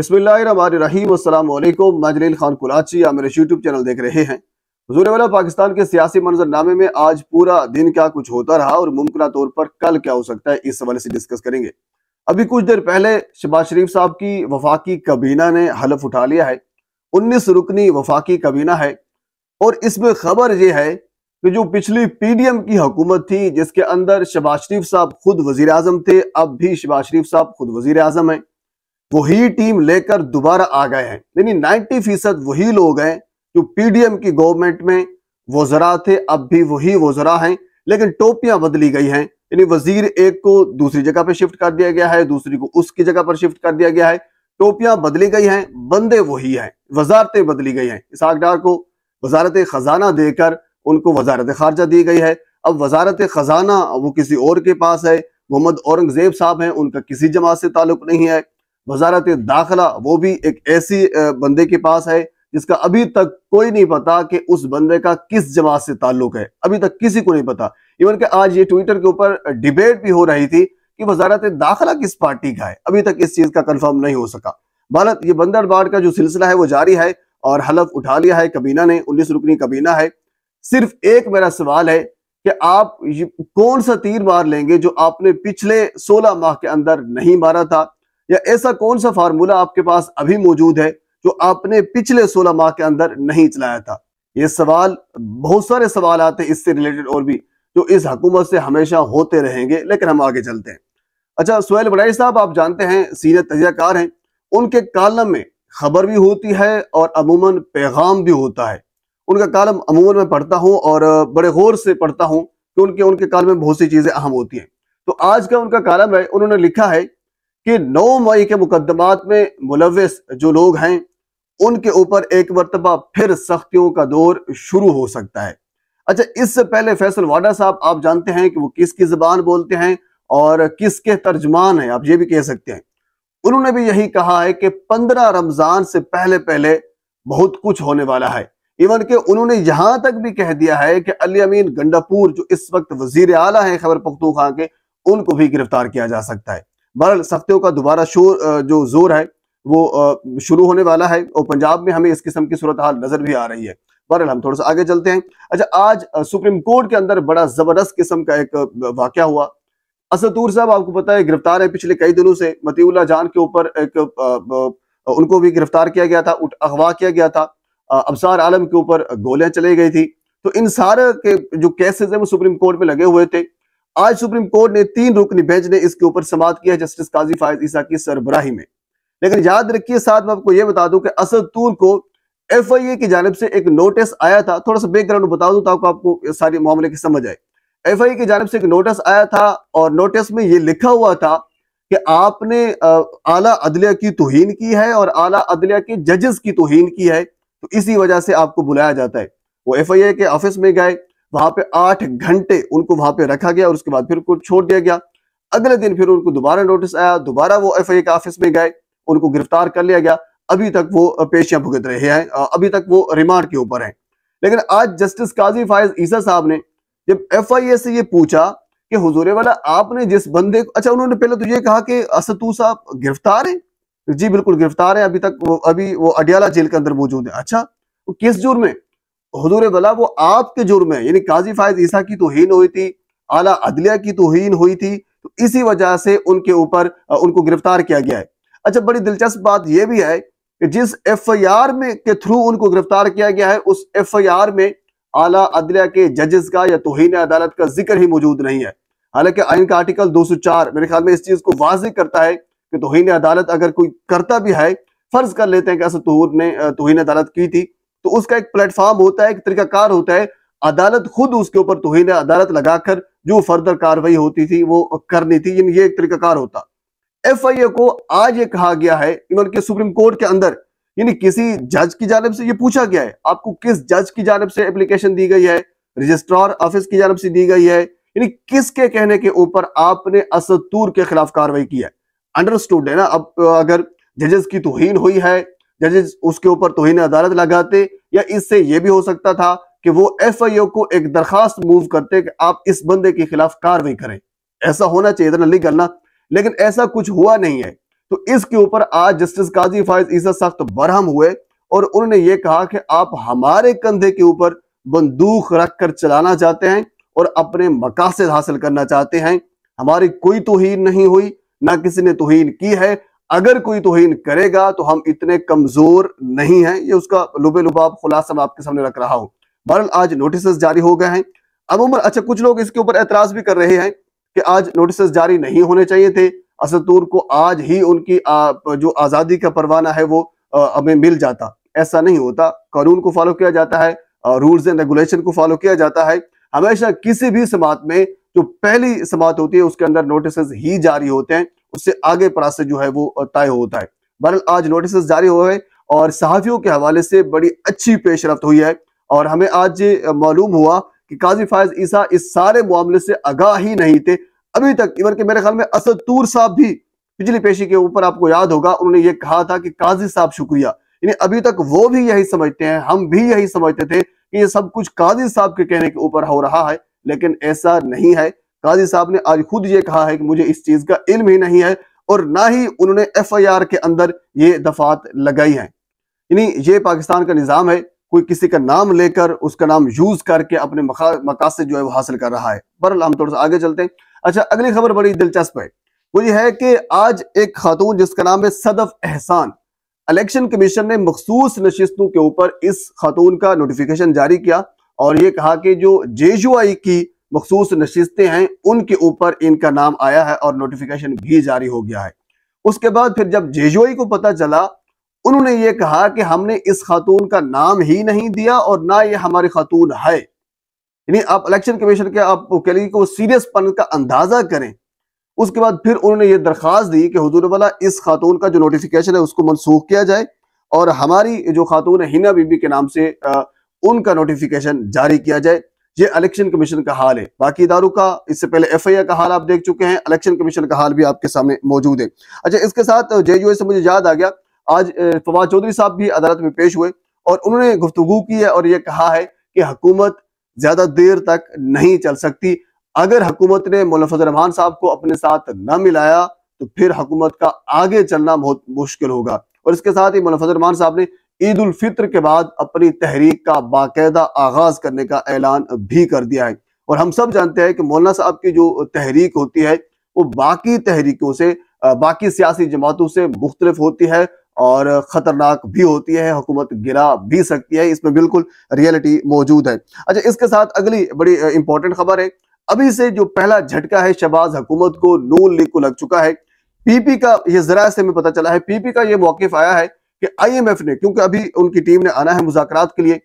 बसमिलकुम खान कुलाची मेरे YouTube channel देख रहे हैं हजूर वाला पाकिस्तान के सियासी मंजरनामे में आज पूरा दिन क्या कुछ होता रहा और मुमकिन तौर पर कल क्या हो सकता है इस हवाले से डिस्कस करेंगे अभी कुछ देर पहले शबाज शरीफ साहब की वफाकी कबीना ने हलफ उठा लिया है उन्नीस रुकनी वफाकी कबीना है और इसमें खबर यह है कि जो पिछली पीडीएम की हुकूमत थी जिसके अंदर शबाज शरीफ साहब खुद वजीर आजम थे अब भी शबाज शरीफ साहब खुद वजीर आजम हैं वही टीम लेकर दोबारा आ गए हैं यानी नाइन्टी फीसद वही लोग हैं जो पीडीएम की गवर्नमेंट में वजरा थे अब भी वही वजरा हैं लेकिन टोपियां बदली गई हैं यानी वजीर एक को दूसरी जगह पर शिफ्ट कर दिया गया है दूसरी को उसकी जगह पर शिफ्ट कर दिया गया है टोपियां बदली गई हैं बंदे वही हैं वजारतें बदली गई हैं इसाक डार को वजारत खजाना देकर उनको वजारत खारजा दी गई है अब वजारत खजाना वो किसी और के पास है मोहम्मद औरंगजेब साहब हैं उनका किसी जमात से ताल्लुक नहीं है वजारत दाखिला वो भी एक ऐसी बंदे के पास है जिसका अभी तक कोई नहीं पता कि उस बंदे का किस जमात से ताल्लुक है अभी तक किसी को नहीं पता इवन के आज ये ट्विटर के ऊपर डिबेट भी हो रही थी कि वजारत दाखिला किस पार्टी का है अभी तक इस चीज़ का कंफर्म नहीं हो सका भारत ये बंदर बाढ़ का जो सिलसिला है वो जारी है और हलफ उठा लिया है कबीना ने उन्नीस रुकनी कबीना है सिर्फ एक मेरा सवाल है कि आप कौन सा तीर मार लेंगे जो आपने पिछले सोलह माह के अंदर नहीं मारा था या ऐसा कौन सा फार्मूला आपके पास अभी मौजूद है जो आपने पिछले सोलह माह के अंदर नहीं चलाया था ये सवाल बहुत सारे सवाल आते हैं इससे रिलेटेड और भी जो इस हकूमत से हमेशा होते रहेंगे लेकिन हम आगे चलते हैं अच्छा सुहेल बड़ाई साहब आप जानते हैं सीनियर तजियाकार हैं उनके कालम में खबर भी होती है और अमूमन पैगाम भी होता है उनका कालम अमूमन में पढ़ता हूँ और बड़े गौर से पढ़ता हूँ कि उनके उनके कालम में बहुत सी चीज़ें अहम होती हैं तो आज का उनका कालम है उन्होंने लिखा है कि 9 मई के मुकदमात में मुलविस जो लोग हैं उनके ऊपर एक मरतबा फिर सख्तियों का दौर शुरू हो सकता है अच्छा इससे पहले फैसल वाडा साहब आप जानते हैं कि वो किसकी जबान बोलते हैं और किसके तर्जमान हैं आप ये भी कह सकते हैं उन्होंने भी यही कहा है कि पंद्रह रमजान से पहले पहले बहुत कुछ होने वाला है इवन के उन्होंने यहां तक भी कह दिया है कि अली अमीन गंडापुर जो इस वक्त वजीर आला है खबर पख्तूखा के उनको भी गिरफ्तार किया जा सकता है बहरहाल सख्तियों का दोबारा शोर जो जोर है वो शुरू होने वाला है और पंजाब में हमें इस किस्म की सूरत हाल नजर भी आ रही है बहरहाल हम थोड़ा सा आगे चलते हैं अच्छा आज सुप्रीम कोर्ट के अंदर बड़ा जबरदस्त किस्म का एक वाक्य हुआ असदूर साहब आपको पता है गिरफ्तार है पिछले कई दिनों से मतीउल्ला जान के ऊपर एक उनको भी गिरफ्तार किया गया था अगवा किया गया था अबसार आलम के ऊपर गोलियां चली गई थी तो इन सारे के जो केसेस है वो सुप्रीम कोर्ट में लगे हुए थे आज सुप्रीम कोर्ट ने तीन रुकनी बेंच ने इसके ऊपर समाप्त किया जस्टिस काजी फायद ईसा की सरबराही में लेकिन याद रखिए साथ में आपको यह बता दूं कि असद तूल को एफ आई ए की जानब से एक नोटिस आया था थोड़ा सा बैकग्राउंड बता दूं ताकि आपको सारे मामले की समझ आए एफ आई की जानब से एक नोटिस आया था और नोटिस में ये लिखा हुआ था कि आपने आला अदलिया की तोहन की है और आला अदलिया के जजेस की तोहन की है तो इसी वजह से आपको बुलाया जाता है वो एफ आई ए के ऑफिस में गए वहां पे आठ घंटे उनको वहां पे रखा गया और उसके बाद फिर उनको छोड़ दिया गया अगले दिन फिर उनको दोबारा नोटिस आया दोबारा वो एफ के ऑफिस में गए उनको गिरफ्तार कर लिया गया अभी तक वो पेशियां भुगत रहे हैं अभी तक वो रिमांड के ऊपर है लेकिन आज जस्टिस काजी फायज ईसा साहब ने जब एफ से ये पूछा कि हजूरे वाला आपने जिस बंदे को अच्छा उन्होंने पहले तो ये कहा कि असतू साहब गिरफ्तार है जी बिल्कुल गिरफ्तार है अभी तक वो अभी वो अडियाला जेल के अंदर मौजूद है अच्छा वो किस जुर्म में हजूर बला वो आपके जुर्म है यानी काजी फायद ईसा की तोहन हुई थी आला अदलिया की तोहन हुई थी तो इसी वजह से उनके ऊपर उनको गिरफ्तार किया गया है अच्छा बड़ी दिलचस्प बात यह भी है कि जिस एफ आई आर में के थ्रू उनको गिरफ्तार किया गया है उस एफ आई आर में आला अदलिया के जजेस का या तोहन अदालत का जिक्र ही मौजूद नहीं है हालांकि आइन का आर्टिकल दो सौ चार मेरे ख्याल में इस चीज को वाज करता है कि तोहन अदालत अगर कोई करता भी है फर्ज कर लेते हैं कि असद तहूर ने तोहन अदालत की थी तो उसका एक प्लेटफॉर्म होता है एक तरीकाकार होता है अदालत खुद उसके ऊपर तोहन अदालत लगाकर जो फर्दर कार्रवाई होती थी वो करनी थी ये एक तरीकाकार होता एफ आई ए को आज ये कहा गया है इवन के सुप्रीम कोर्ट के अंदर यानी किसी जज की जानब से ये पूछा गया है आपको किस जज की जानब से एप्लीकेशन दी गई है रजिस्ट्रार ऑफिस की जानब से दी गई है यानी किसके कहने के ऊपर आपने असतूर के खिलाफ कार्रवाई की है अंडरस्टूड है ना अब अगर जजेस की तोहिन हुई है जजेज उसके ऊपर तोहिन अदालत लगाते या इससे यह भी हो सकता था कि वो एफ आई ओ को एक दरखास्त मूव करते कि आप इस बंदे के खिलाफ कार्रवाई करें ऐसा होना चाहिए था नली करना लेकिन ऐसा कुछ हुआ नहीं है तो इसके ऊपर आज जस्टिस काजी फायज ईसा सख्त बरहम हुए और उन्होंने ये कहा कि आप हमारे कंधे के ऊपर बंदूक रख कर चलाना चाहते हैं और अपने मकासद हासिल करना चाहते हैं हमारी कोई तोहन नहीं हुई ना किसी ने तोहन की है अगर कोई तोहिन करेगा तो हम इतने कमजोर नहीं हैं ये उसका लुबे लुबाब खुलासा मैं आपके सामने रख रहा हूं बहरल आज नोटिस जारी हो गए हैं अब उम्र अच्छा कुछ लोग इसके ऊपर एतराज भी कर रहे हैं कि आज नोटिस जारी नहीं होने चाहिए थे असदूर को आज ही उनकी आ, जो आज़ादी का परवाना है वो हमें मिल जाता ऐसा नहीं होता कानून को फॉलो किया जाता है रूल्स एंड रेगुलेशन को फॉलो किया जाता है हमेशा किसी भी समात में जो पहली समात होती है उसके अंदर नोटिस ही जारी होते हैं उससे आगे प्रोसेस जो है वो तय होता है बहरहाल आज नोटिस जारी हुए और सहाफियों के हवाले से बड़ी अच्छी पेशरफ हुई है और हमें आज मालूम हुआ कि काजी फायज ईसा इस सारे मामले से आगा ही नहीं थे अभी तक इवन के मेरे ख्याल में असद तूर साहब भी पिछली पेशी के ऊपर आपको याद होगा उन्होंने ये कहा था कि काजी साहब शुक्रिया यानी अभी तक वो भी यही समझते हैं हम भी यही समझते थे कि ये सब कुछ काजी साहब के कहने के ऊपर हो रहा है लेकिन ऐसा नहीं है काजी साहब ने आज खुद ये कहा है कि मुझे इस चीज का इल्म ही नहीं है और ना ही उन्होंने एफआईआर के अंदर ये दफात लगाई है यानी ये पाकिस्तान का निज़ाम है कोई किसी का नाम लेकर उसका नाम यूज करके अपने मकासद जो है वो हासिल कर रहा है बरल हम थोड़ा सा आगे चलते हैं अच्छा अगली खबर बड़ी दिलचस्प है वो ये है कि आज एक खातून जिसका नाम है सदफ एहसान इलेक्शन कमीशन ने मखसूस नशिस्तों के ऊपर इस खातून का नोटिफिकेशन जारी किया और ये कहा कि जो जेजुआई की मखसूस नशिस्तें हैं उनके ऊपर इनका नाम आया है और नोटिफिकेशन भी जारी हो गया है उसके बाद फिर जब जेजोई को पता चला उन्होंने ये कहा कि हमने इस खातून का नाम ही नहीं दिया और ना ये हमारी खातून है यानी आप इलेक्शन कमीशन के आप कह लीजिए वो पन का अंदाजा करें उसके बाद फिर उन्होंने ये दरख्वास्त दी कि हजूर वाला इस खातून का जो नोटिफिकेशन है उसको मनसूख किया जाए और हमारी जो खातून है हिना बीबी के नाम से आ, उनका नोटिफिकेशन जारी किया जाए ये इलेक्शन कमीशन का हाल है बाकी इदारों का इससे पहले एफ का हाल आप देख चुके हैं इलेक्शन कमीशन का हाल भी आपके सामने मौजूद है अच्छा इसके साथ जे यू से मुझे याद आ गया आज फवाद चौधरी साहब भी अदालत में पेश हुए और उन्होंने गुफ्तु की है और ये कहा है कि हुकूमत ज्यादा देर तक नहीं चल सकती अगर हुकूमत ने मुलफज रहमान साहब को अपने साथ न मिलाया तो फिर हुकूमत का आगे चलना बहुत मुश्किल होगा और इसके साथ ही मुलफज रहमान साहब ने ईद उल फित्र के बाद अपनी तहरीक का बाकायदा आगाज करने का ऐलान भी कर दिया है और हम सब जानते हैं कि मौलाना साहब की जो तहरीक होती है वो बाकी तहरीकों से बाकी सियासी जमातों से मुख्तलिफ होती है और खतरनाक भी होती है हुकूमत गिरा भी सकती है इसमें बिल्कुल रियलिटी मौजूद है अच्छा इसके साथ अगली बड़ी इंपॉर्टेंट खबर है अभी से जो पहला झटका है शबाज हुकूमत को नून लीग को लग चुका है पीपी का ये जरा से हमें पता चला है पीपी का ये मौकफ आया है कि आईएमएफ ने क्योंकि अभी उनकी टीम ने आना है मुजाकरात के लिए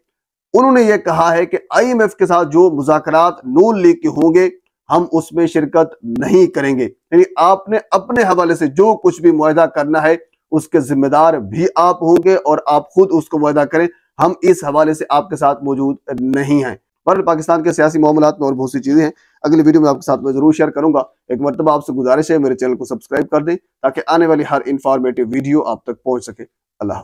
उन्होंने ये कहा है कि आईएमएफ के साथ जो मुजाकरात नून लीग के होंगे हम उसमें शिरकत नहीं करेंगे यानी आपने अपने हवाले से जो कुछ भी मुहिदा करना है उसके जिम्मेदार भी आप होंगे और आप खुद उसको मुहिदा करें हम इस हवाले से आपके साथ मौजूद नहीं है पर पाकिस्तान के सियासी मामला में और बहुत सी चीज़ें हैं अगली वीडियो में आपके साथ मैं जरूर शेयर करूंगा एक मरतबा आपसे गुजारिश है मेरे चैनल को सब्सक्राइब कर दें ताकि आने वाली हर इंफॉर्मेटिव वीडियो आप तक पहुंच सके আল্লাহ